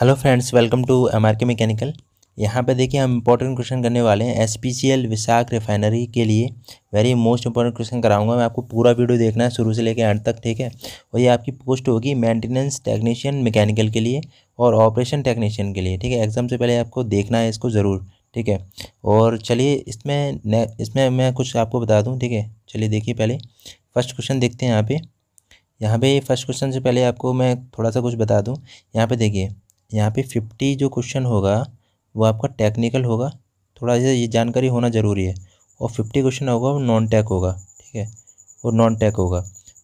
hello friends welcome to M R K mechanical यहाँ पे देखिए हम इंपॉर्टेंट क्वेश्चन करने वाले हैं S P C L Vishakh refinery के लिए वेरी मोस्ट इंपॉर्टेंट क्वेश्चन कराऊंगा मैं आपको पूरा वीडियो देखना है शुरू से लेकर एंड तक ठीक है और ये आपकी पोस्ट होगी मेंटेनेंस टेक्नीशियन मैकेनिकल के लिए और ऑपरेशन टेक्नीशियन के लिए ठीक है एग्जाम से पहले आपको देखना है इसको ज़रूर ठीक है और चलिए इसमें इसमें मैं कुछ आपको बता दूँ ठीक है चलिए देखिए पहले फर्स्ट क्वेश्चन देखते हैं यहाँ पर यहाँ पे फर्स्ट क्वेश्चन से पहले आपको मैं थोड़ा सा कुछ बता दूँ यहाँ पे देखिए यहाँ पे फिफ्टी जो क्वेश्चन होगा वो आपका टेक्निकल होगा थोड़ा सा ये जानकारी होना ज़रूरी है और फिफ्टी क्वेश्चन होगा वो नॉन टैक होगा ठीक है वो नॉन टैक होगा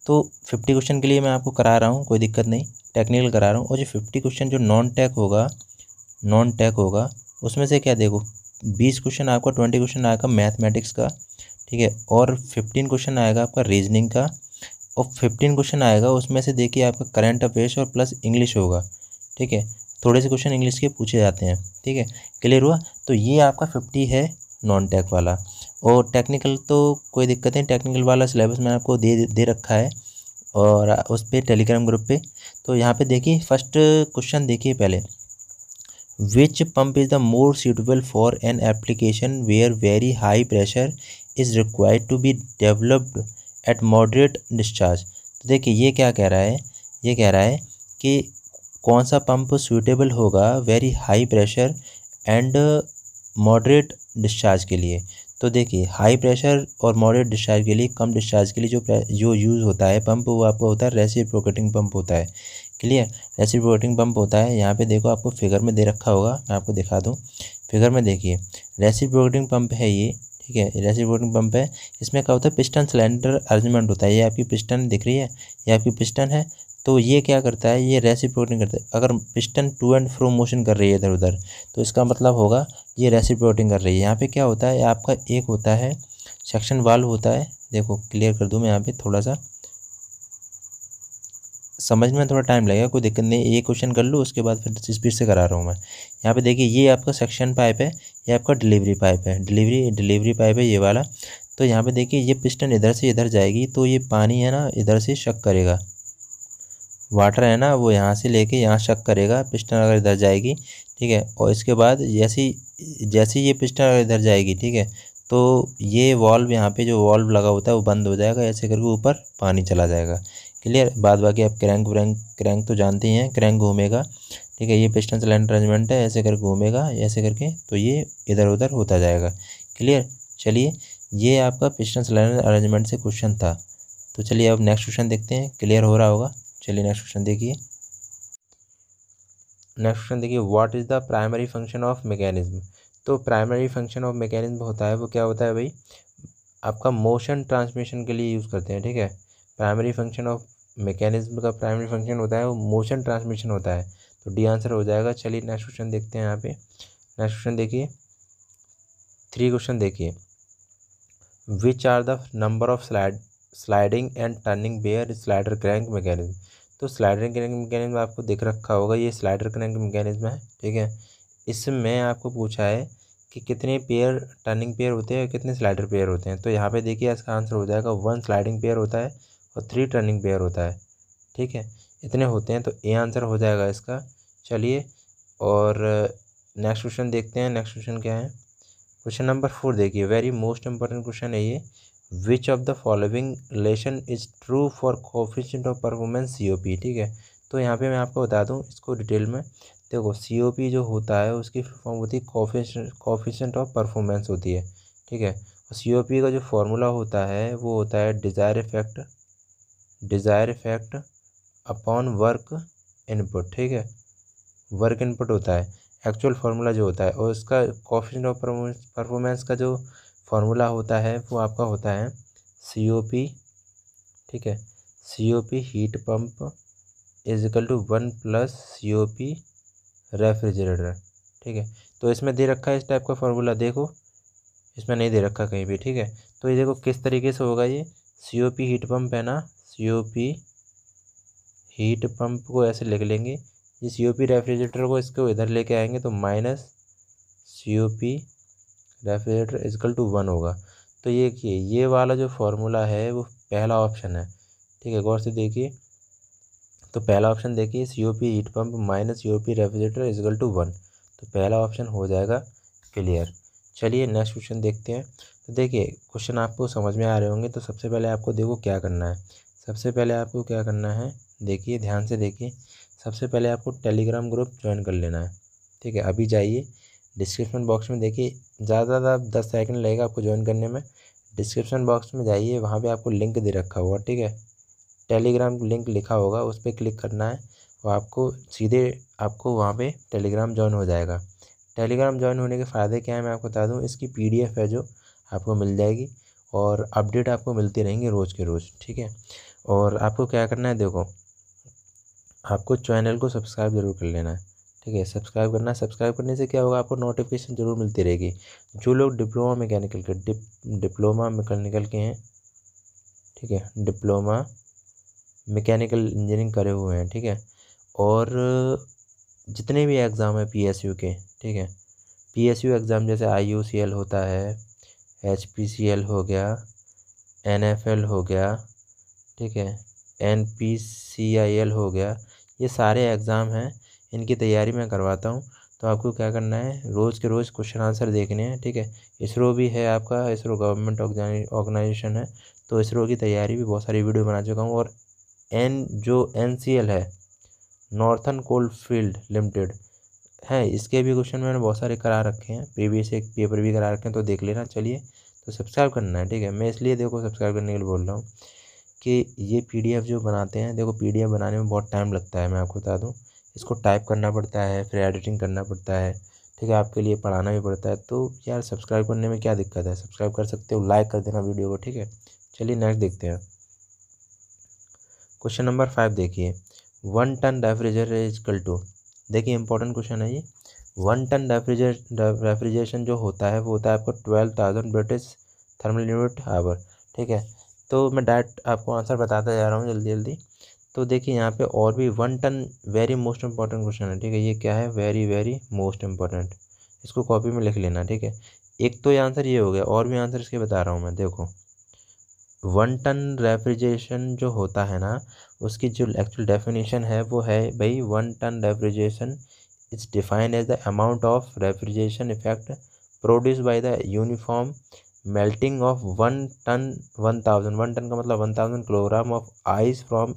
तो फिफ्टी क्वेश्चन के लिए मैं आपको करा रहा हूँ कोई दिक्कत नहीं टेक्निकल करा रहा हूँ और जो फिफ्टी क्वेश्चन जो नॉन टैक होगा नॉन टैक होगा उसमें से क्या देखो बीस क्वेश्चन आपका ट्वेंटी क्वेश्चन आएगा मैथमेटिक्स का ठीक है और फिफ्टीन क्वेश्चन आएगा आपका रीजनिंग का और फिफ्टीन क्वेश्चन आएगा उसमें से देखिए आपका करंट अफेयर्स और प्लस इंग्लिश होगा ठीक है थोड़े से क्वेश्चन इंग्लिश के पूछे जाते हैं ठीक है क्लियर हुआ तो ये आपका फिफ्टी है नॉन टेक वाला और टेक्निकल तो कोई दिक्कत नहीं टेक्निकल वाला सिलेबस मैंने आपको दे दे रखा है और उस पर टेलीग्राम ग्रुप पे तो यहाँ पे देखिए फर्स्ट क्वेश्चन देखिए पहले which pump is the more suitable for an application where very high pressure is required to be developed at moderate discharge तो देखिए ये क्या कह रहा है ये कह रहा है कि कौन सा पंप सूटेबल होगा very high pressure and moderate discharge के लिए तो देखिए हाई प्रेशर और मॉडरेट डिस्चार्ज के लिए कम डिस्चार्ज के लिए जो जो यूज़ होता है पंप वो आपका होता है रेसिप्रोकेटिंग पंप होता है क्लियर रेसिप्रोकेटिंग पंप होता है यहाँ पे देखो आपको फिगर में दे रखा होगा मैं आपको दिखा दूँ फिगर में देखिए रेसिप्रोकेटिंग पंप है ये ठीक है रेसिप्रोकेटिंग पंप है इसमें क्या होता है पिस्टन सिलेंडर अरेंजमेंट होता है ये आपकी पिस्टन दिख रही है ये आपकी पिस्टन है तो ये क्या करता है ये रेसिप्रोटिंग करता है अगर piston to and fro motion कर रही है इधर उधर तो इसका मतलब होगा ये रेसिप्रोटिंग कर रही है यहाँ पे क्या होता है आपका एक होता है सेक्शन वाल होता है देखो क्लियर कर दूँ मैं यहाँ पे थोड़ा सा समझ में थोड़ा टाइम लगेगा कोई दिक्कत नहीं ये क्वेश्चन कर लूँ उसके बाद फिर स्पीड से करा रहा हूँ मैं यहाँ पे देखिए ये आपका सेक्शन पाइप है ये आपका डिलीवरी पाइप है डिलीवरी डिलीवरी पाइप है ये वाला तो यहाँ पे देखिए ये पिस्टन इधर से इधर जाएगी तो ये पानी है ना इधर से शक करेगा वाटर है ना वो यहाँ से लेके यहाँ शक करेगा पिस्टन अगर इधर जाएगी ठीक है और इसके बाद जैसी जैसी ये पिस्टन अगर इधर जाएगी ठीक है तो ये वॉल्व यहाँ पे जो वॉल्व लगा होता है वो बंद हो जाएगा ऐसे करके ऊपर पानी चला जाएगा क्लियर बाद बाकी आप क्रैंक व्रैंक क्रैंक तो जानते ही हैं क्रैंक घूमेगा ठीक है ये पिस्टन सिलेंडर अरेंजमेंट है ऐसे करके घूमेगा ऐसे करके तो ये इधर उधर होता जाएगा क्लियर चलिए ये आपका पिस्टन सिलेंडर अरेंजमेंट से क्वेश्चन था तो चलिए अब नेक्स्ट क्वेश्चन देखते हैं क्लियर हो रहा होगा चलिए नेक्स्ट क्वेश्चन देखिए नेक्स्ट क्वेश्चन देखिए what is the primary function of mechanism तो प्राइमरी फंक्शन ऑफ मैकेनिज्म होता है वो क्या होता है भाई आपका मोशन ट्रांसमिशन के लिए यूज़ करते हैं ठीक है प्राइमरी फंक्शन ऑफ मैकेनिज्म का प्राइमरी फंक्शन होता है वो मोशन ट्रांसमिशन होता है तो डी आंसर हो जाएगा चलिए नेक्स्ट क्वेश्चन देखते हैं यहाँ पे नेक्स्ट क्वेश्चन देखिए थ्री क्वेश्चन देखिए which are the number of slide sliding and turning pair slider crank mechanism तो स्लाइडर कनेक्ट मैकेनिज्म आपको दिख रखा होगा ये स्लाइडर कनेक्ट मैकेनिज्म है ठीक है इसमें आपको पूछा है कि कितने पेयर टर्निंग पेयर होते हैं और कितने स्लाइडर पेयर होते हैं तो यहाँ पे देखिए इसका आंसर हो जाएगा वन स्लाइडिंग पेयर होता है और थ्री टर्निंग पेयर होता है ठीक है इतने होते हैं तो ए आंसर हो जाएगा इसका चलिए और नेक्स्ट क्वेश्चन देखते हैं नेक्स्ट क्वेश्चन क्या है क्वेश्चन नंबर फोर देखिए वेरी मोस्ट इंपॉर्टेंट क्वेश्चन है ये which of the following relation is true for coefficient of performance C O P ठीक है तो यहाँ पे मैं आपको बता दूँ इसको डिटेल में देखो सी ओ पी जो होता है उसकी फॉर्म होती है कॉफिशेंट ऑफ परफॉर्मेंस होती है ठीक है और सी ओ पी का जो फॉर्मूला होता है वो होता है desire effect desire effect upon work input ठीक है वर्क इनपुट होता है एक्चुअल फार्मूला जो होता है और इसका कॉफिशेंट ऑफ परफॉर्मेंस का जो फॉर्मूला होता है वो आपका होता है सी ओ पी ठीक है C O P heat pump is equal to one plus C O P refrigerator ठीक है तो इसमें दे रखा है इस टाइप का फार्मूला देखो इसमें नहीं दे रखा कहीं भी ठीक है तो ये देखो किस तरीके से होगा ये C O P heat pump है ना C O P heat pump को ऐसे लिख लेंगे ये सी ओ पी रेफ्रिजरेटर को इसको इधर लेके आएंगे तो minus C O P refrigerator is equal to one होगा तो ये कि ये वाला जो फार्मूला है वो पहला ऑप्शन है ठीक है गौर से देखिए तो पहला ऑप्शन देखिए C O P heat pump minus C O P refrigerator is equal to one तो पहला ऑप्शन हो जाएगा क्लियर चलिए नेक्स्ट क्वेश्चन देखते हैं तो देखिए क्वेश्चन आपको समझ में आ रहे होंगे तो सबसे पहले आपको देखो क्या करना है सबसे पहले आपको क्या करना है देखिए ध्यान से देखिए सबसे पहले आपको टेलीग्राम ग्रुप ज्वाइन कर लेना है ठीक है अभी जाइए डिस्क्रिप्शन बॉक्स में देखिए ज़्यादा से ज़्यादा दस सेकंड लगेगा आपको ज्वाइन करने में डिस्क्रिप्शन बॉक्स में जाइए वहाँ पे आपको लिंक दे रखा होगा ठीक है टेलीग्राम लिंक लिखा होगा उस पर क्लिक करना है वो आपको सीधे आपको वहाँ पे टेलीग्राम ज्वाइन हो जाएगा टेलीग्राम ज्वाइन होने के फ़ायदे क्या है मैं आपको बता दूँ इसकी पी है जो आपको मिल जाएगी और अपडेट आपको मिलती रहेंगी रोज़ के रोज़ ठीक है और आपको क्या करना है देखो आपको चैनल को सब्सक्राइब ज़रूर कर लेना है ठीक है सब्सक्राइब करना सब्सक्राइब करने से क्या होगा आपको नोटिफिकेशन ज़रूर मिलती रहेगी जो लोग डिप्लोमा मैकेनिकल के डिप डिप्लोमा मैकेनिकल के हैं ठीक है डिप्लोमा मैकेनिकल इंजीनियरिंग करे हुए हैं ठीक है और जितने भी एग्ज़ाम हैं पी के ठीक है पी एग्ज़ाम जैसे आई होता है एच हो गया एन हो गया ठीक है एन हो गया ये सारे एग्ज़ाम हैं इनकी तैयारी मैं करवाता हूँ तो आपको क्या करना है रोज़ के रोज़ क्वेश्चन आंसर देखने हैं ठीक है इसरो भी है आपका इसरो गवर्नमेंट ऑर्गेनाइजेशन है तो इसरो की तैयारी भी बहुत सारी वीडियो बना चुका हूँ और एन जो एन है नॉर्थन कोल्ड फील्ड लिमिटेड है इसके भी क्वेश्चन मैंने बहुत सारे करा रखे हैं प्रीवियस एक पेपर भी करा रखे हैं तो देख लेना चलिए तो सब्सक्राइब करना है ठीक है मैं इसलिए देखो सब्सक्राइब करने के लिए बोल रहा हूँ कि ये पीडीएफ जो बनाते हैं देखो पीडीएफ बनाने में बहुत टाइम लगता है मैं आपको बता दूँ इसको टाइप करना पड़ता है फिर एडिटिंग करना पड़ता है ठीक है आपके लिए पढ़ाना भी पड़ता है तो यार सब्सक्राइब करने में क्या दिक्कत है सब्सक्राइब कर सकते हो लाइक कर देना वीडियो को ठीक है चलिए नेक्स्ट देखते हैं क्वेश्चन नंबर फाइव देखिए one ton refrigerator is equal to देखिए इंपॉर्टेंट क्वेश्चन है ये वन टन रेफ्रिजर रेफ्रिजरेशन जो होता है वो होता है आपको twelve thousand British thermal unit hour ठीक है तो मैं डायरेक्ट आपको आंसर बताता जा रहा हूँ जल्दी जल्दी तो देखिए यहाँ पे और भी one ton very most important question है ठीक है ये क्या है वेरी वेरी मोस्ट इंपॉर्टेंट इसको कॉपी में लिख लेना ठीक है एक तो ये आंसर ये हो गया और भी आंसर इसके बता रहा हूँ मैं देखो वन टन रेफ्रिजरेशन जो होता है ना उसकी जो एक्चुअल डेफिनेशन है वो है भाई one ton refrigeration is defined as the amount of refrigeration effect produce by the uniform melting of one ton one thousand one ton का मतलब one thousand kilogram of ice from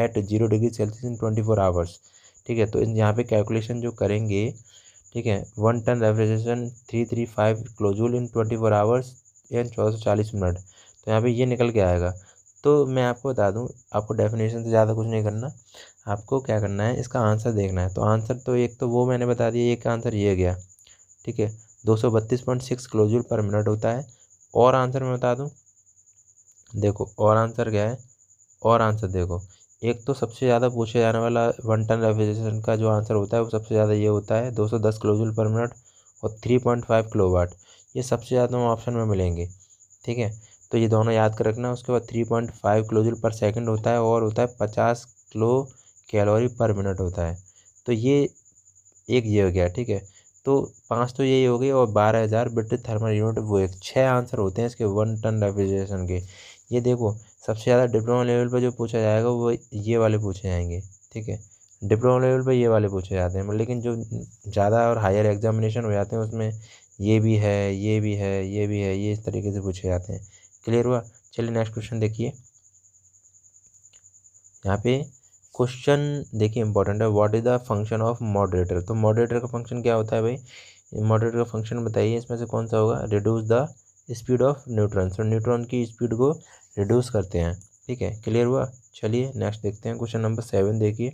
at zero degree Celsius in twenty four hours ठीक है तो यहाँ पे calculation जो करेंगे ठीक है one ton refrigeration three three five kilojoule in twenty four hours and चौदह सौ चालीस मिनट तो यहाँ पे ये निकल के आएगा तो मैं आपको बता दूँ आपको डेफिनेशन से ज़्यादा कुछ नहीं करना आपको क्या करना है इसका आंसर देखना है तो आंसर तो एक तो वो मैंने बता दिया एक आंसर ये गया ठीक है दो सौ बत्तीस पॉइंट सिक्स क्लोजूल पर मिनट होता है और आंसर मैं बता दूँ देखो और आंसर क्या है और आंसर देखो एक तो सबसे ज़्यादा पूछे जाने वाला वन टन रेफ्रिजरेशन का जो आंसर होता है वो सबसे ज़्यादा ये होता है 210 क्लोजुल पर मिनट और 3.5 किलोवाट ये सबसे ज़्यादा हम ऑप्शन में मिलेंगे ठीक है तो ये दोनों याद कर रखना उसके बाद 3.5 क्लोजुल पर सेकंड होता है और होता है 50 किलो कैलोरी पर मिनट होता है तो ये एक ये हो गया ठीक है तो पाँच तो यही हो गई और बारह हज़ार बिट थर्मल यूनिट वो एक छः आंसर होते हैं इसके वन टन रेफ्रिजरेशन के ये देखो सबसे ज़्यादा डिप्लोमा लेवल पर जो पूछा जाएगा वो ये वाले पूछे जाएंगे ठीक है डिप्लोमा लेवल पर ये वाले पूछे जाते हैं लेकिन जो ज़्यादा और हायर एग्जामिनेशन हो जाते हैं उसमें ये भी है ये भी है ये भी है ये इस तरीके से पूछे जाते हैं क्लियर हुआ चलिए नेक्स्ट क्वेश्चन देखिए यहाँ पे क्वेश्चन देखिए इंपॉर्टेंट है what is the function of moderator तो मॉडरेटर का फंक्शन क्या होता है भाई मॉडरेटर का फंक्शन बताइए इसमें से कौन सा होगा reduce the speed of neutron so neutron की स्पीड को रिड्यूस करते हैं ठीक है क्लियर हुआ चलिए नेक्स्ट देखते हैं क्वेश्चन नंबर सेवन देखिए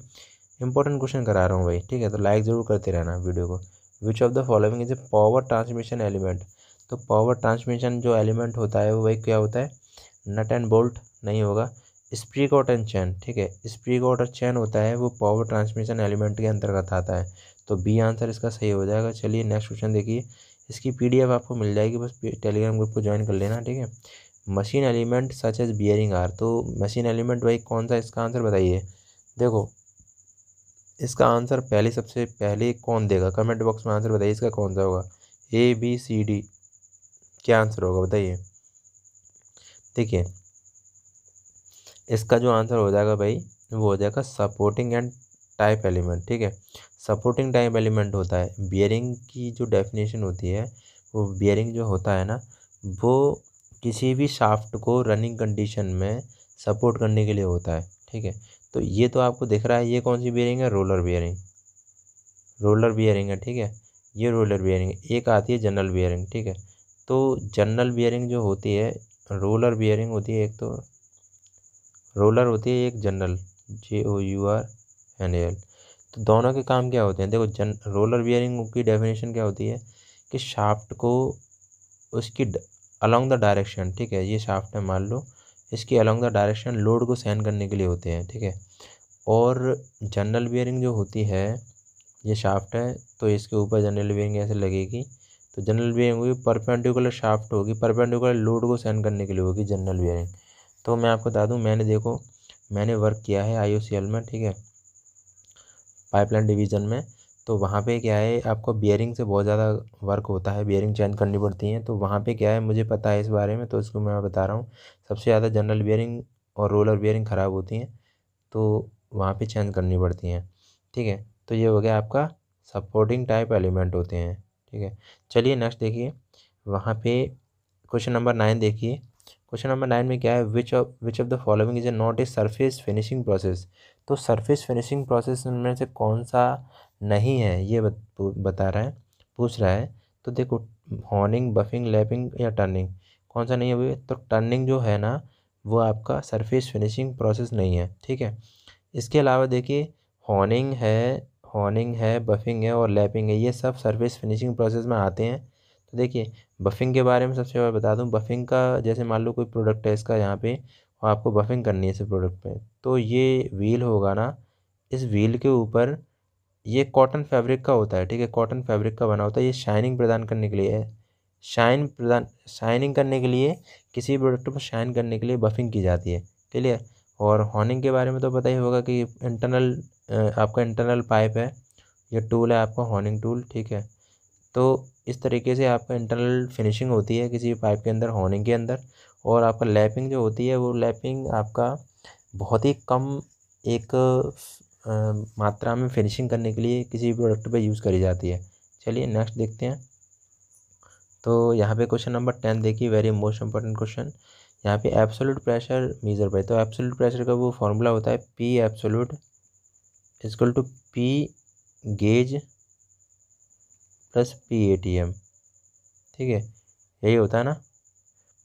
इंपॉर्टेंट क्वेश्चन करा रहा हूँ भाई ठीक है तो लाइक ज़रूर करते रहना वीडियो को which of the following is a power transmission element तो पावर ट्रांसमिशन जो एलिमेंट होता है वो भाई क्या होता है नट एंड बोल्ट नहीं होगा स्प्रिक आउट एंड चैन ठीक है स्प्रिक और चैन होता है वो पावर ट्रांसमिशन एलिमेंट के अंतर्गत आता है तो बी आंसर इसका सही हो जाएगा चलिए नेक्स्ट क्वेश्चन देखिए इसकी पीडीएफ आपको मिल जाएगी बस टेलीग्राम ग्रुप को ज्वाइन कर लेना ठीक है machine element such as bearing are तो मशीन एलिमेंट भाई कौन सा इसका आंसर बताइए देखो इसका आंसर पहले सबसे पहले कौन देगा कमेंट बॉक्स में आंसर बताइए इसका कौन सा होगा ए बी सी डी क्या आंसर होगा बताइए देखिए इसका जो आंसर हो जाएगा भाई वो हो जाएगा सपोर्टिंग एंड टाइप एलिमेंट ठीक है सपोर्टिंग टाइप एलिमेंट होता है बियरिंग की जो डेफिनेशन होती है वो बियरिंग जो होता है ना वो किसी भी शाफ्ट को रनिंग कंडीशन में सपोर्ट करने के लिए होता है ठीक है तो ये तो आपको दिख रहा है ये कौन सी बियरिंग है रोलर बियरिंग रोलर बियरिंग है ठीक है ये रोलर बियरिंग एक आती है जनरल बियरिंग ठीक है तो जनरल बियरिंग जो होती है रोलर बियरिंग होती है एक तो रोलर होती है एक journal J O U R N A L दोनों के काम क्या होते हैं देखो जन रोलर बियरिंग की डेफिनेशन क्या होती है कि शाफ्ट को उसकी अलॉन्ग द डायरेक्शन ठीक है ये शाफ्ट है मान लो इसके अलॉन्ग द डायरेक्शन लोड को सहन करने के लिए होते हैं ठीक है और जनरल बियरिंग जो होती है ये शाफ्ट है तो इसके ऊपर जनरल बियरिंग ऐसे लगेगी तो जनरल बियरिंग होगी परपेंडिकुलर शाफ्ट होगी परपेंडिकुलर लोड को सहन करने के लिए होगी जनरल बियरिंग तो मैं आपको बता दूँ मैंने देखो मैंने वर्क किया है आई में ठीक है पाइपलाइन डिवीज़न में तो वहाँ पे क्या है आपको बियरिंग से बहुत ज़्यादा वर्क होता है बियरिंग चेंज करनी पड़ती हैं तो वहाँ पे क्या है मुझे पता है इस बारे में तो इसको मैं बता रहा हूँ सबसे ज़्यादा जनरल बियरिंग और रोलर बियरिंग ख़राब होती हैं तो वहाँ पे चेंज करनी पड़ती हैं ठीक है तो ये हो गया आपका सपोर्टिंग टाइप एलिमेंट होते हैं ठीक है चलिए नेक्स्ट देखिए वहाँ पर क्वेश्चन नंबर नाइन देखिए क्वेश्चन नंबर नाइन में क्या है which of which of the following is a not a surface finishing process तो सरफेस फिनिशिंग प्रोसेस में से कौन सा नहीं है ये बता रहा है पूछ रहा है तो देखो हॉर्निंग बफिंग लैपिंग या टर्निंग कौन सा नहीं है भैया तो टर्निंग जो है ना वो आपका सरफेस फिनिशिंग प्रोसेस नहीं है ठीक है इसके अलावा देखिए हॉर्निंग है हॉर्निंग है बफिंग है और लैपिंग है ये सब सरफेस फिनिशिंग प्रोसेस में आते हैं तो देखिए बफिंग के बारे में सबसे पहले बता दूँ बफिंग का जैसे मान लो कोई प्रोडक्ट है इसका यहाँ पे और आपको बफिंग करनी है इस प्रोडक्ट पे तो ये व्हील होगा ना इस व्हील के ऊपर ये कॉटन फैब्रिक का होता है ठीक है कॉटन फैब्रिक का बना होता है ये शाइनिंग प्रदान करने के लिए है शाइन प्रदान शाइनिंग करने के लिए किसी भी प्रोडक्ट को शाइन करने के लिए बफिंग की जाती है क्लियर और हॉनिंग के बारे में तो पता ही होगा कि इंटरनल आपका इंटरनल पाइप है यह टूल है आपका हॉनिंग टूल ठीक है तो इस तरीके से आपका इंटरनल फिनिशिंग होती है किसी भी पाइप के अंदर हॉनिंग के अंदर और आपका लैपिंग जो होती है वो लैपिंग आपका बहुत ही कम एक मात्रा में फिनिशिंग करने के लिए किसी भी प्रोडक्ट पर यूज़ करी जाती है चलिए नेक्स्ट देखते हैं तो यहाँ पे क्वेश्चन नंबर टेन देखिए वेरी मोस्ट इंपॉर्टेंट क्वेश्चन यहाँ पे एब्सोल्यूट प्रेशर मीज़र बाई तो एब्सोल्यूट प्रेशर का वो फॉर्मूला होता है P absolute equal to P gauge plus P A T M ठीक है यही होता है ना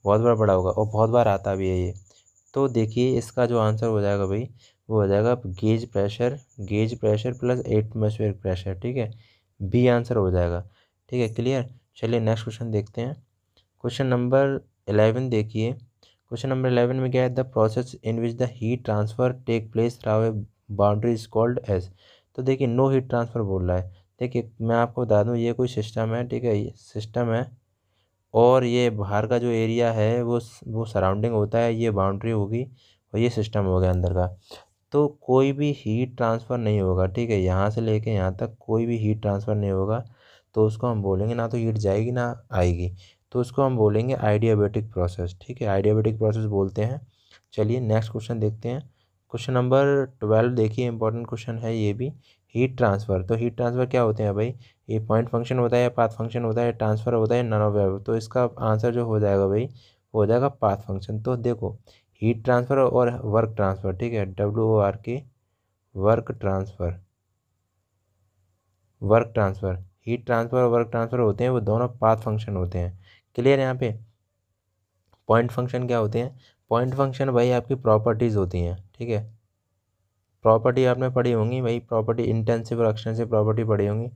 बहुत बार बड़ा होगा और बहुत बार आता भी है ये तो देखिए इसका जो आंसर हो जाएगा भाई वो हो जाएगा gauge pressure gauge pressure plus atmosphere pressure ठीक है बी आंसर हो जाएगा ठीक है क्लियर चलिए नेक्स्ट क्वेश्चन देखते हैं क्वेश्चन नंबर एलेवन देखिए क्वेश्चन नंबर एलेवन में क्या है the process in which the heat transfer take place through a boundary is called as तो देखिए नो हीट ट्रांसफ़र बोल रहा है देखिए मैं आपको बता दूँ ये कोई सिस्टम है ठीक है ये सिस्टम है और ये बाहर का जो एरिया है वो वो सराउंडिंग होता है ये बाउंड्री होगी और ये सिस्टम हो गया अंदर का तो कोई भी हीट ट्रांसफ़र नहीं होगा ठीक है यहाँ से लेके यहाँ तक कोई भी हीट ट्रांसफ़र नहीं होगा तो उसको हम बोलेंगे ना तो हीट जाएगी ना आएगी तो उसको हम बोलेंगे आइडियाबेटिक प्रोसेस ठीक है आइडियाबेटिक प्रोसेस बोलते हैं चलिए नेक्स्ट क्वेश्चन देखते हैं क्वेश्चन नंबर ट्वेल्व देखिए इंपॉर्टेंट क्वेश्चन है ये भी हीट ट्रांसफ़र तो हीट ट्रांसफ़र क्या होते हैं भाई ये पॉइंट फंक्शन होता है या पाथ फंक्शन होता है ट्रांसफ़र होता है नन ऑफ तो इसका आंसर जो हो जाएगा भाई हो जाएगा पाथ फंक्शन तो देखो हीट ट्रांसफ़र और वर्क ट्रांसफ़र ठीक है W O R K work transfer work transfer heat transfer और वर्क ट्रांसफ़र होते हैं वो दोनों पाथ फंक्शन होते हैं क्लियर यहाँ पे पॉइंट फंक्शन क्या होते हैं पॉइंट फंक्शन भाई आपकी प्रॉपर्टीज़ होती हैं ठीक है प्रॉपर्टी आपने पढ़ी होंगी भाई प्रॉपर्टी इंटेंसिव और एक्सटेंसिव प्रॉपर्टी पढ़ी होंगी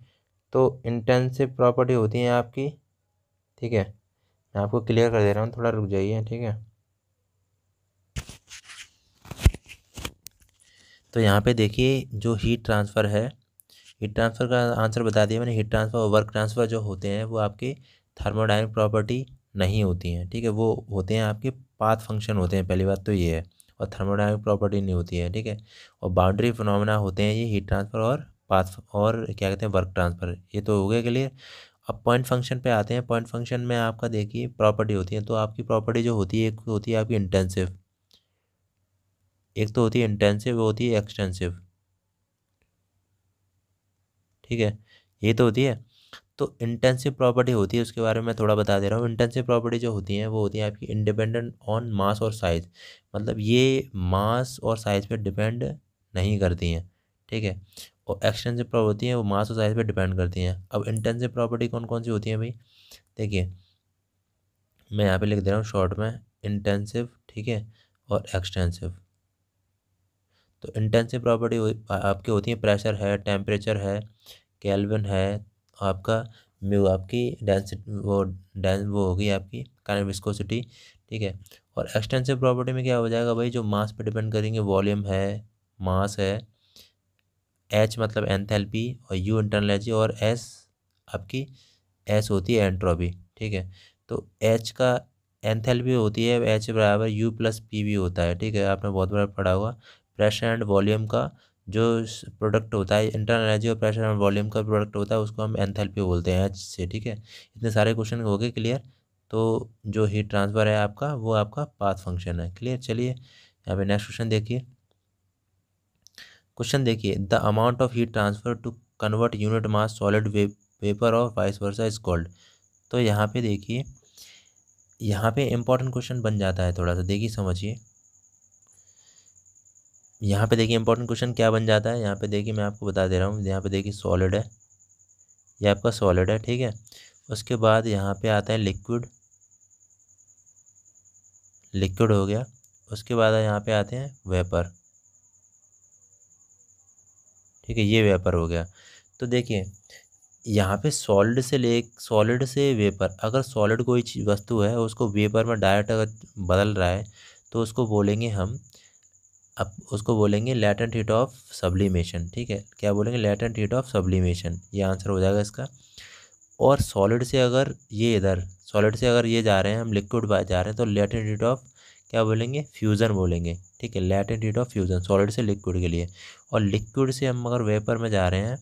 तो इंटेंसिव प्रॉपर्टी होती हैं आपकी ठीक है मैं आपको क्लियर कर दे रहा हूँ थोड़ा रुक जाइए ठीक है तो यहाँ पे देखिए जो हीट ट्रांसफ़र है हीट ट्रांसफ़र का आंसर बता दिया मैंने हीट ट्रांसफ़र और वर्क ट्रांसफ़र जो होते हैं वो आपके थर्मोडाइनमिक प्रॉपर्टी नहीं होती हैं ठीक है वो होते हैं आपके पाथ फंक्शन होते हैं पहली बात तो ये है और थर्मोडाइनमिक प्रॉपर्टी नहीं होती है ठीक है और बाउंड्री फिनोमेना होते हैं ये हीट ट्रांसफ़र और पाथ और क्या कहते हैं वर्क ट्रांसफ़र ये तो हो गया क्लियर अब पॉइंट फंक्शन पे आते हैं पॉइंट फंक्शन में आपका देखिए प्रॉपर्टी होती है तो आपकी प्रॉपर्टी जो होती है एक होती है आपकी इंटेंसिव एक तो होती है इंटेंसिव वो होती है एक्सटेंसिव ठीक है ये तो होती है तो इंटेंसिव प्रॉपर्टी होती है उसके बारे में थोड़ा बता दे रहा हूँ इंटेंसिव प्रॉपर्टी जो होती हैं वो होती है आपकी इंडिपेंडेंट ऑन मास और साइज़ मतलब ये मास और साइज़ पे डिपेंड नहीं करती हैं ठीक है और एक्सटेंसिव प्रॉपर्टी होती हैं वो मास और साइज़ पे डिपेंड करती हैं अब इंटेंसिव प्रॉपर्टी कौन कौन सी होती है भाई देखिए मैं यहाँ पर लिख दे रहा हूँ शॉर्ट में इंटेंसिव ठीक है और एक्सटेंसिव तो इंटेंसिव प्रॉपर्टी आपकी होती है प्रेशर है टेम्परेचर है कैलविन है आपका म्यू आपकी डेंसिटी वो डें वो होगी आपकी कारण विस्कोसिटी ठीक है और एक्सटेंसिव प्रॉपर्टी में क्या हो जाएगा भाई जो मास पे डिपेंड करेंगे वॉल्यूम है मास है एच मतलब एंथैल्पी और यू इंटरनल एनर्जी और एस आपकी एस होती है एंट्रोपी ठीक है तो एच का एंथैल्पी होती है एच बराबर यू प्लस पी भी होता है ठीक है आपने बहुत बार पढ़ा होगा प्रेशर एंड वॉल्यूम का जो प्रोडक्ट होता है इंटरनल एनर्जी और प्रेशर एंड वॉल्यूम का प्रोडक्ट होता है उसको हम एंथैल्पी बोलते हैं एच से ठीक है इतने सारे क्वेश्चन हो गए क्लियर तो जो हीट ट्रांसफ़र है आपका वो आपका पाथ फंक्शन है क्लियर चलिए यहाँ पे नेक्स्ट क्वेश्चन देखिए क्वेश्चन देखिए the amount of heat transfer to convert unit mass solid vapour और वाइस वर्सा इज कॉल्ड तो यहाँ पे देखिए यहाँ पे इम्पॉर्टेंट क्वेश्चन बन जाता है थोड़ा सा देखिए समझिए यहाँ पे देखिए इंपॉर्टेंट क्वेश्चन क्या बन जाता है यहाँ पे देखिए मैं आपको बता दे रहा हूँ यहाँ पे देखिए सॉलिड है ये आपका सॉलिड है ठीक है उसके बाद यहाँ पे आता है लिक्विड लिक्विड हो गया उसके बाद यहाँ पे आते हैं वेपर ठीक है ये वेपर हो गया तो देखिए यहाँ पे सॉलिड से ले सॉलिड से वेपर अगर सॉलिड कोई वस्तु है उसको वेपर में डायरेक्ट अगर बदल रहा है तो उसको बोलेंगे हम अब उसको बोलेंगे लेटेंट हीट ऑफ सब्लिमेशन ठीक है क्या बोलेंगे लेटेंट हीट ऑफ सब्लिमेशन ये आंसर हो जाएगा इसका और सॉलिड से अगर ये इधर सॉलिड से अगर ये जा रहे हैं हम लिक्विड जा रहे हैं तो लेटेंट हीट ऑफ क्या बोलेंगे फ्यूज़न बोलेंगे ठीक है latent heat of fusion solid से लिक्विड के लिए और लिक्विड से हम अगर वेपर में जा रहे हैं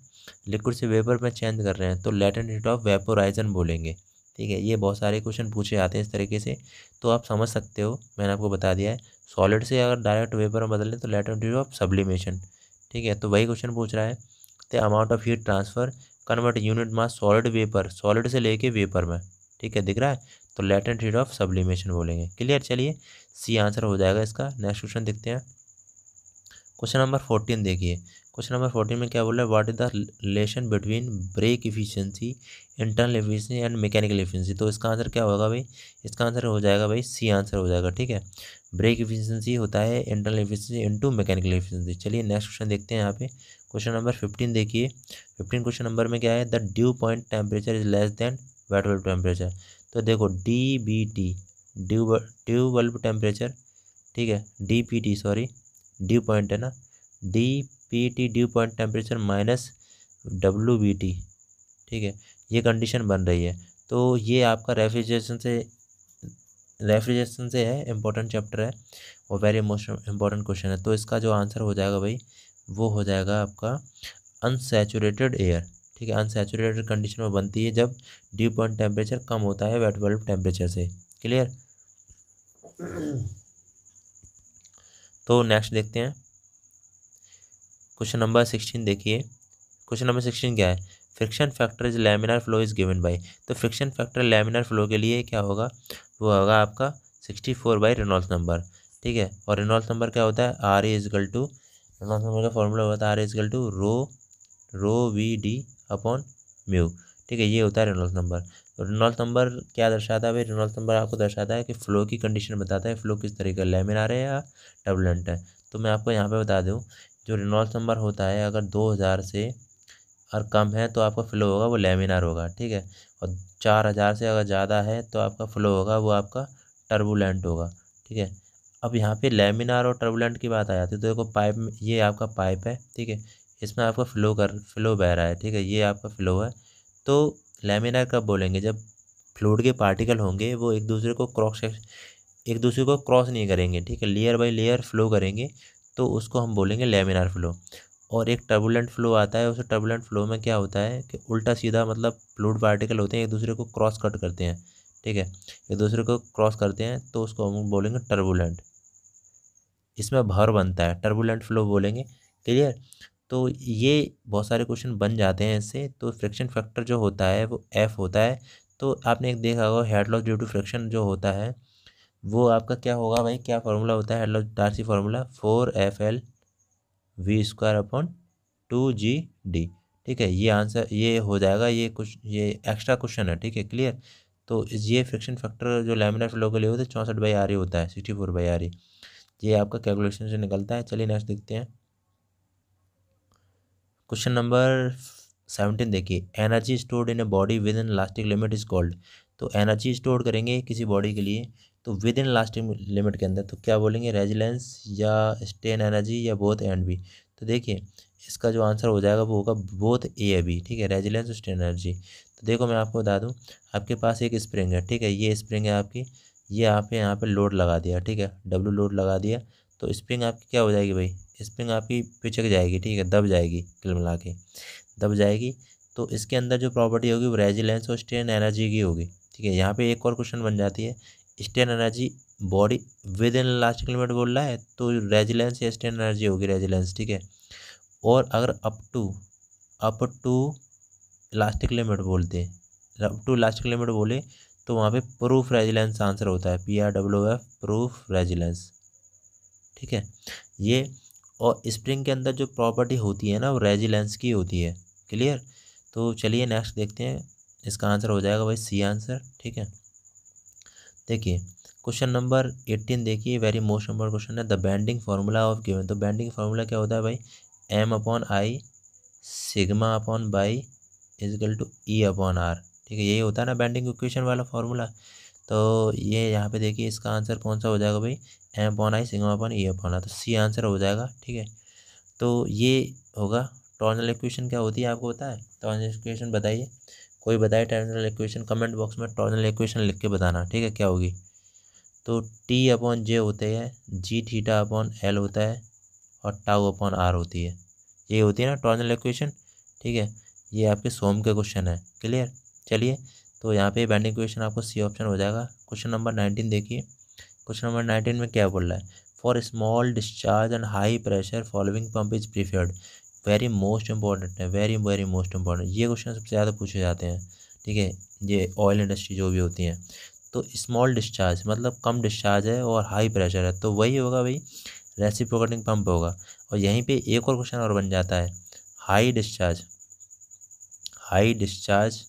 लिक्विड से वेपर में चेंज कर रहे हैं तो लेटेंट हीट ऑफ वेपोराइजन बोलेंगे ठीक है ये बहुत सारे क्वेश्चन पूछे आते हैं इस तरीके से तो आप समझ सकते हो मैंने आपको बता दिया है सॉलिड से अगर डायरेक्ट वेपर में बदलें तो लेटर ड्यू ऑफ सब्लिमेशन ठीक है तो वही क्वेश्चन पूछ रहा है the amount of heat transfer convert unit mass solid vapour solid से लेके वेपर में ठीक है दिख रहा है तो लेटेंट हीट ऑफ सब्लिमेशन बोलेंगे क्लियर चलिए सी आंसर हो जाएगा इसका नेक्स्ट क्वेश्चन देखते हैं क्वेश्चन नंबर फोर्टीन देखिए क्वेश्चन नंबर फोर्टीन में क्या बोला है what is the relation between brake efficiency internal efficiency and mechanical efficiency तो इसका आंसर क्या होगा भाई इसका आंसर हो जाएगा भाई सी आंसर हो जाएगा ठीक है ब्रेक इफिशियंसी होता है internal efficiency into mechanical efficiency चलिए नेक्स्ट क्वेश्चन देखते हैं यहाँ पे क्वेश्चन नंबर फिफ्टीन देखिए फिफ्टीन क्वेश्चन नंबर में क्या है the dew point temperature is less than wet bulb temperature तो देखो D B T dew dew bulb temperature ठीक है D P T sorry dew point है ना D P T dew point temperature minus W B T ठीक है ये condition बन रही है तो ये आपका रेफ्रिजरेशन से रेफ्रिजरेशन से है इंपॉर्टेंट चैप्टर है और वेरी मोस्ट इंपॉर्टेंट क्वेश्चन है तो इसका जो आंसर हो जाएगा भाई वो हो जाएगा आपका अनसेचुरेटेड एयर ठीक है अनसेचुरेटेड कंडीशन में बनती है जब ड्यू पॉइंट टेम्परेचर कम होता है वेट बल्ब टेम्परेचर से क्लियर तो नेक्स्ट देखते हैं क्वेश्चन नंबर सिक्सटीन देखिए क्वेश्चन नंबर सिक्सटीन क्या है friction factor is laminar flow is given by तो फ्रिक्शन फैक्टर लेमिनार फ्लो के लिए क्या होगा वो होगा आपका sixty four by Reynolds number ठीक है और रेनॉल्स नंबर क्या होता है R equal to Reynolds number का फॉर्मूला होता है R equal to rho rho we D upon mu ठीक है ये होता है रेनॉल्स नंबर तो रेनॉल्स नंबर क्या दर्शाता है भाई रेनॉल्स नंबर आपको दर्शाता है कि फ़्लो की कंडीशन बताता है फ़्लो किस तरीके का लेमिनार है या टबलेंट है तो मैं आपको यहाँ पे बता दूँ जो रिनॉल्स नंबर होता है अगर दो हज़ार से और कम है तो आपका फ्लो होगा वो लेमिनार होगा ठीक है और चार हज़ार से अगर ज़्यादा है तो आपका फ्लो होगा वो आपका टर्बुलेंट होगा ठीक है अब यहाँ पे लेमिनार और टर्बुलेंट की बात आ जाती है तो देखो पाइप में ये आपका पाइप है ठीक है इसमें आपका फ्लो कर फ्लो बह रहा है ठीक है ये आपका फ्लो है तो लेमिनार कब बोलेंगे जब फ्लूड के पार्टिकल होंगे वो एक दूसरे को क्रॉस एक दूसरे को क्रॉस नहीं करेंगे ठीक है लेयर बाय लेयर फ्लो करेंगे तो उसको हम बोलेंगे लेमिनार फ्लो और एक टर्बुलेंट फ्लो आता है उस टर्बुलेंट फ्लो में क्या होता है कि उल्टा सीधा मतलब फ्लूड पार्टिकल होते हैं एक दूसरे को क्रॉस कट करते हैं ठीक है एक दूसरे को क्रॉस करते हैं तो उसको हम बोलेंगे टर्बुलेंट इसमें भर बनता है टर्बुलेंट फ्लो बोलेंगे क्लियर तो ये बहुत सारे क्वेश्चन बन जाते हैं इससे तो फ्रिक्शन फैक्टर जो होता है वो एफ़ होता है तो आपने एक देखा होगा head loss due to friction जो होता है वो आपका क्या होगा भाई क्या फार्मूला होता है Darcy formula four F L V square upon two G D ठीक है ये आंसर ये हो जाएगा ये कुछ ये एक्स्ट्रा क्वेश्चन है ठीक है क्लियर तो ये फ्रिक्शन फैक्टर जो लेमिनर फ्लो के लिए होता है चौंसठ बाई आर होता है सिक्सटी फोर बाई आर ये आपका कैलकुलेशन से निकलता है चलिए नेक्स्ट देखते हैं क्वेश्चन नंबर सेवनटीन देखिए energy stored in a body within elastic limit is called तो एनर्जी स्टोर करेंगे किसी बॉडी के लिए तो विद इन लास्टिंग लिमिट के अंदर तो क्या बोलेंगे रेजिलेंस या स्टेन एनर्जी या बोथ एंड बी तो देखिए इसका जो आंसर हो जाएगा वो होगा बोथ ए ए बी ठीक है रेजिलेंस और स्टेन एनर्जी तो देखो मैं आपको बता दूँ आपके पास एक स्प्रिंग है ठीक है ये स्प्रिंग है आपकी ये आपने यहाँ पर लोड लगा दिया ठीक है डब्लू लोड लगा दिया तो स्प्रिंग आपकी क्या हो जाएगी भाई स्प्रिंग आपकी पिचक जाएगी ठीक है दब जाएगी किल मिला के दब जाएगी तो इसके अंदर जो प्रॉपर्टी होगी वो रेजिलेंस और स्ट्रेन एनर्जी की होगी ठीक है यहाँ पे एक और क्वेश्चन बन जाती है strain energy body within last kilometre बोल रहा है तो रेजिलेंस या स्टेन एनर्जी होगी रेजिलेंस ठीक है और अगर up to up to last limit बोलते अप टू लास्ट लिमिट बोले तो वहाँ पे प्रूफ रेजिलेंस आंसर होता है P R W F proof resilience ठीक है ये और स्प्रिंग के अंदर जो प्रॉपर्टी होती है ना वो रेजिलेंस की होती है क्लियर तो चलिए नेक्स्ट देखते हैं इसका आंसर हो जाएगा भाई सी आंसर ठीक है देखिए क्वेश्चन नंबर एट्टीन देखिए वेरी मोस्ट नंबर क्वेश्चन है the bending formula of given तो बैंडिंग फार्मूला क्या होता है भाई M upon I sigma upon y equal to E upon R ठीक है यही होता है ना बैंडिंग इक्वेशन वाला फार्मूला तो ये यहाँ पे देखिए इसका आंसर कौन सा हो जाएगा भाई M upon I sigma upon E upon R तो सी आंसर हो जाएगा ठीक है तो ये होगा टॉर्नल इक्वेशन क्या होती है आपको पता है टॉर्नल इक्वेशन बताइए कोई बताए टर्नल इक्वेशन कमेंट बॉक्स में टर्नल इक्वेशन लिख के बताना ठीक है क्या होगी तो टी अपॉन जे होते हैं जी थीटा अपॉन एल होता है और टाउ अपॉन आर होती है ये होती है ना टर्नल इक्वेशन ठीक है ये आपके सोम के क्वेश्चन है क्लियर चलिए तो यहाँ पे बैंडिंग क्वेश्चन आपको सी ऑप्शन हो जाएगा क्वेश्चन नंबर नाइनटीन देखिए क्वेश्चन नंबर नाइनटीन में क्या बोल रहा है for small discharge and high pressure following pump is preferred very most important है वेरी वेरी मोस्ट इंपॉर्टेंट ये क्वेश्चन सबसे ज़्यादा पूछे जाते हैं ठीक है ये ऑयल इंडस्ट्री जो भी होती है तो स्मॉल डिस्चार्ज मतलब कम डिस्चार्ज है और हाई प्रेशर है तो वही होगा भाई रेसिप्रोकेटिंग पंप होगा और यहीं पे एक और क्वेश्चन और बन जाता है high discharge high discharge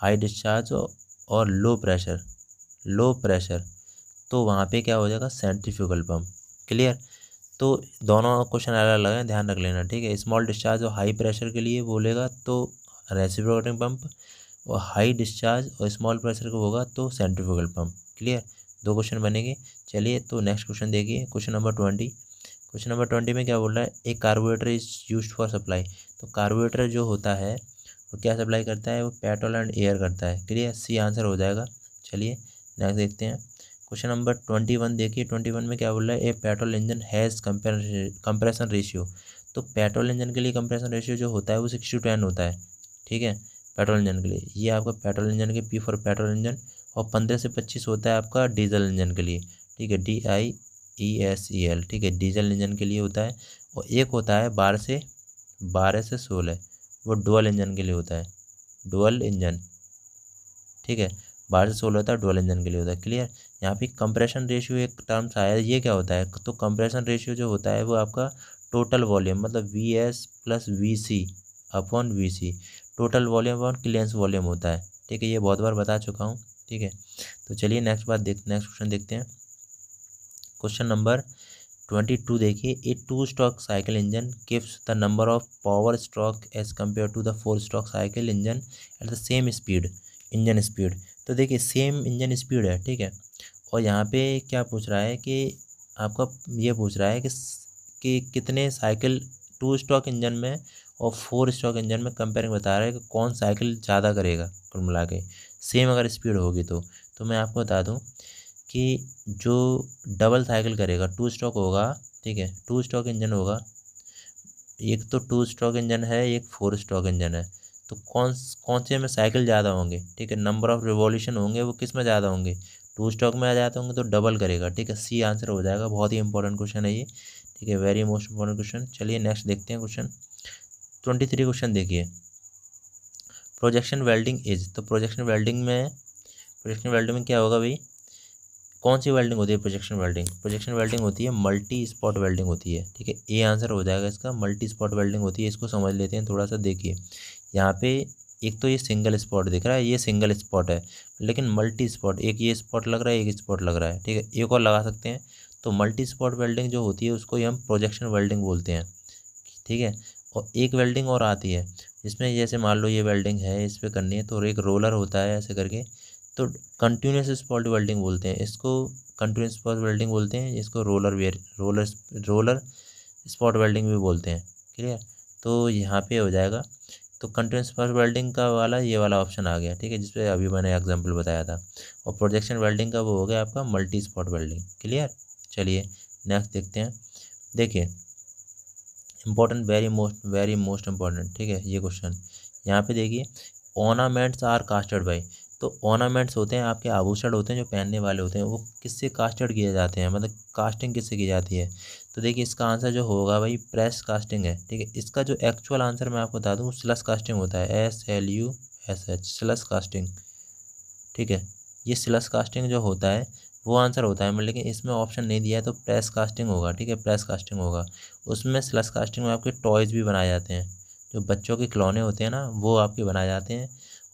high discharge और लो प्रेशर लो प्रेशर तो वहाँ पे क्या हो जाएगा सेंट्रीफ्यूगल पंप क्लियर तो दोनों क्वेश्चन अलग अलग हैं ध्यान रख लेना ठीक है स्मॉल डिस्चार्ज और हाई प्रेशर के लिए बोलेगा तो रेसिप्रोकेटिंग पंप और हाई डिस्चार्ज और स्मॉल प्रेशर को होगा तो सेंट्रिफ्यूगल पंप क्लियर दो क्वेश्चन बनेंगे चलिए तो नेक्स्ट क्वेश्चन देखिए question number twenty question number twenty में क्या बोल रहा है एक carburettor is use for supply तो कार्बोरेटर जो होता है वो क्या सप्लाई करता है वो पेट्रोल एंड एयर करता है क्लियर सी आंसर हो जाएगा चलिए नेक्स्ट देखते हैं क्वेश्चन नंबर ट्वेंटी वन देखिए ट्वेंटी वन में क्या बोल रहा है a petrol engine has compression ratio तो पेट्रोल इंजन के लिए कंप्रेशन रेशियो जो होता है वो सिक्स टू टेन होता है ठीक है पेट्रोल इंजन के लिए ये आपका पेट्रोल इंजन के पी फॉर पेट्रोल इंजन और पंद्रह से पच्चीस होता है आपका डीजल इंजन के लिए ठीक है D I E S E L ठीक है डीजल इंजन के लिए होता है और एक होता है बारह से बारह से सोलह वो डुअल इंजन के लिए होता है डुअल इंजन ठीक है बारह से सोलह होता है डुअल इंजन के लिए होता है क्लियर यहाँ पे कंप्रेशन रेशियो एक टर्म आया ये क्या होता है तो कंप्रेशन रेशियो जो होता है वो आपका टोटल वॉल्यूम मतलब V S plus V C upon V C total volume upon clearance volume होता है ठीक है ये बहुत बार बता चुका हूँ ठीक है तो चलिए नेक्स्ट बात देख नेक्स्ट क्वेश्चन देखते हैं क्वेश्चन नंबर ट्वेंटी टू देखिए a two stroke cycle engine gives the number of power stroke as compare to the four stroke cycle engine at the same speed engine speed तो देखिए same engine speed है ठीक है और यहाँ पे क्या पूछ रहा है कि आपका ये पूछ रहा है कि कि कितने साइकिल टू स्टॉक इंजन में और फोर स्टॉक इंजन में कंपेयरिंग बता रहा है कि कौन साइकिल ज़्यादा करेगा कुल मिला के सेम अगर स्पीड होगी तो तो मैं आपको बता दूँ कि जो डबल साइकिल करेगा टू स्टॉक होगा ठीक है टू स्टॉक इंजन होगा एक तो टू स्टॉक इंजन है एक फोर स्टॉक इंजन है तो कौन कौन से में साइकिल ज़्यादा होंगे ठीक है नंबर ऑफ़ रिवॉल्यूशन होंगे वो किस में ज़्यादा होंगे टू स्टॉक में आ जाते होंगे तो डबल करेगा ठीक है सी आंसर हो जाएगा बहुत ही इंपॉर्टेंट क्वेश्चन है ये ठीक है वेरी मोस्ट इंपॉर्टेंट क्वेश्चन चलिए नेक्स्ट देखते हैं क्वेश्चन ट्वेंटी थ्री क्वेश्चन देखिए प्रोजेक्शन वेल्डिंग इज तो प्रोजेक्शन वेल्डिंग में प्रोजेक्शन वेल्डिंग में क्या होगा भाई कौन सी वेल्डिंग होती है प्रोजेक्शन वेल्डिंग प्रोजेक्शन वेल्डिंग होती है मल्टी स्पॉट वेल्डिंग होती है ठीक है ए आंसर हो जाएगा इसका मल्टी स्पॉट वेल्डिंग होती है इसको समझ लेते हैं थोड़ा सा देखिए यहाँ पे एक तो ये सिंगल स्पॉट दिख रहा है ये सिंगल स्पॉट है लेकिन मल्टी स्पॉट एक ये स्पॉट लग रहा है एक स्पॉट लग रहा है ठीक है एक और लगा सकते हैं तो मल्टी स्पॉट वेल्डिंग जो होती है उसको हम प्रोजेक्शन वेल्डिंग बोलते हैं ठीक है और एक वेल्डिंग और आती है इसमें जैसे मान लो ये वेल्डिंग है इस पर करनी है तो एक रोलर होता है ऐसे करके तो कंटिन्यूस स्पॉट वेल्डिंग बोलते हैं इसको कंटिन्यूस स्पॉट वेल्डिंग बोलते हैं इसको रोलर वेयर रोलर रोलर स्पॉट वेल्डिंग भी बोलते हैं क्लियर तो यहाँ पे हो जाएगा तो कंटिन्यूस फर्स्ट वेल्डिंग का वाला ये वाला ऑप्शन आ गया ठीक है जिसपे अभी मैंने एग्जाम्पल बताया था और प्रोजेक्शन वेल्डिंग का वो हो गया आपका मल्टी स्पॉट वेल्डिंग क्लियर चलिए नेक्स्ट देखते हैं देखिए important very most very most important ठीक है ये क्वेश्चन यहाँ पे देखिए ऑर्नामेंट्स आर कास्टेड बाई तो ऑर्नामेंट्स होते हैं आपके आभूषण होते हैं जो पहनने वाले होते हैं वो किससे कास्टेड किए जाते हैं मतलब कास्टिंग किससे की जाती है तो देखिए इसका आंसर जो होगा भाई प्रेस कास्टिंग है ठीक है इसका जो एक्चुअल आंसर मैं आपको बता दूँ स्लस कास्टिंग होता है S L U S H slush casting ठीक है ये स्लस कास्टिंग जो होता है वो आंसर होता है मैं लेकिन इसमें ऑप्शन नहीं दिया है तो प्रेस कास्टिंग होगा ठीक है प्रेस कास्टिंग होगा उसमें स्लस कास्टिंग में आपके टॉयज़ भी बनाए जाते हैं जो बच्चों के खिलौने होते हैं ना वो आपके बनाए जाते हैं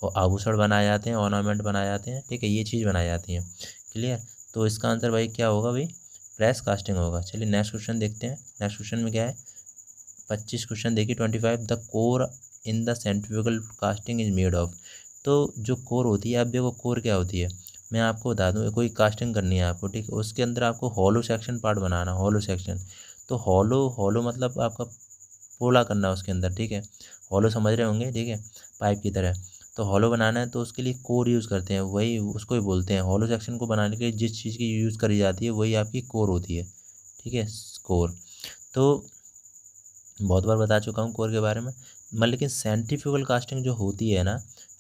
और आभूषण बनाए जाते हैं ऑर्नामेंट बनाए जाते हैं ठीक है ये चीज़ बनाई जाती है क्लियर तो इसका आंसर भाई क्या होगा भाई प्रेस कास्टिंग होगा चलिए नेक्स्ट क्वेश्चन देखते हैं नेक्स्ट क्वेश्चन में क्या है पच्चीस क्वेश्चन देखिए twenty five the core in the centrifugal casting is made of तो जो कोर होती है आप देखो कोर क्या होती है मैं आपको बता दूँ कोई कास्टिंग करनी है आपको ठीक है उसके अंदर आपको हॉलो सेक्शन पार्ट बनाना हॉलो सेक्शन तो हॉलो हॉलो मतलब आपका पोला करना उसके अंदर ठीक है हॉलो समझ रहे होंगे ठीक है पाइप की तरह तो हॉलो बनाना है तो उसके लिए कोर यूज़ करते हैं वही उसको ही बोलते हैं हॉलो सेक्शन को बनाने के लिए जिस चीज़ की यूज़ करी जाती है वही आपकी कोर होती है ठीक है कोर तो बहुत बार बता चुका हूँ कोर के बारे में मतलब लेकिन सेंट्रीफ्यूगल कास्टिंग जो होती है ना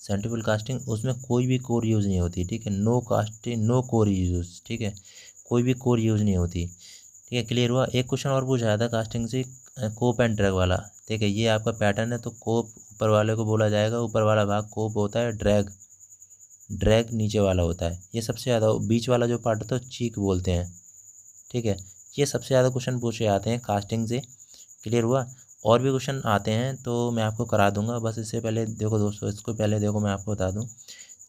सेंट्रीफ्यूगल कास्टिंग उसमें कोई भी कोर यूज़ नहीं होती ठीक है no casting no core use ठीक है कोई भी कोर यूज़ नहीं होती ठीक है क्लियर हुआ एक क्वेश्चन और पूछा था कास्टिंग से कोप एंड ट्रैक वाला ठीक है ये आपका पैटर्न है तो कोप ऊपर वाले को बोला जाएगा ऊपर वाला भाग कोप होता है ड्रैग ड्रैग नीचे वाला होता है ये सबसे ज़्यादा बीच वाला जो पार्ट होता है चीक बोलते हैं ठीक है ये सबसे ज़्यादा क्वेश्चन पूछे जाते हैं कास्टिंग से क्लियर हुआ और भी क्वेश्चन आते हैं तो मैं आपको करा दूंगा बस इससे पहले देखो दोस्तों इसको पहले देखो मैं आपको बता दूँ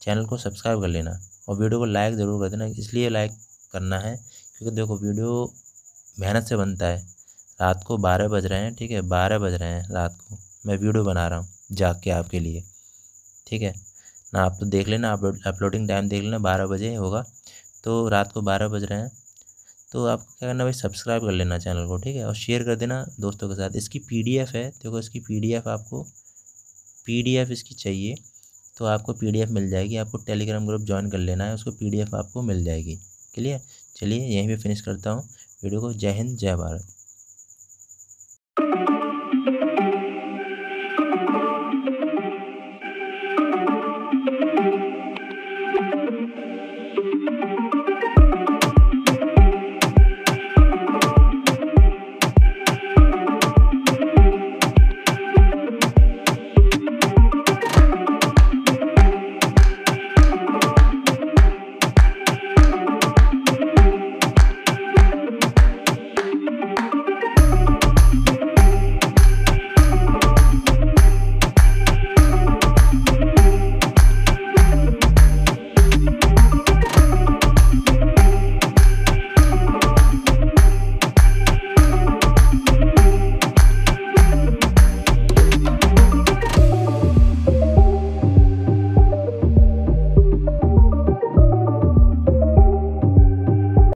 चैनल को सब्सक्राइब कर लेना और वीडियो को लाइक ज़रूर कर देना इसलिए लाइक करना है क्योंकि देखो वीडियो मेहनत से बनता है रात को बारह बज रहे हैं ठीक है बारह बज रहे हैं रात को मैं वीडियो बना रहा हूँ के आपके लिए ठीक है ना आप तो देख लेना अपलोडिंग टाइम देख लेना बारह बजे होगा तो रात को बारह बज रहे हैं तो आपको क्या करना भाई सब्सक्राइब कर लेना चैनल को ठीक है और शेयर कर देना दोस्तों के साथ इसकी पीडीएफ है देखो इसकी पीडीएफ आपको पीडीएफ इसकी चाहिए तो आपको पीडीएफ मिल जाएगी आपको टेलीग्राम ग्रुप ज्वाइन कर लेना है उसको पीडीएफ आपको मिल जाएगी क्लियर चलिए यहीं पे फिनिश करता हूँ वीडियो को जय हिंद जय भारत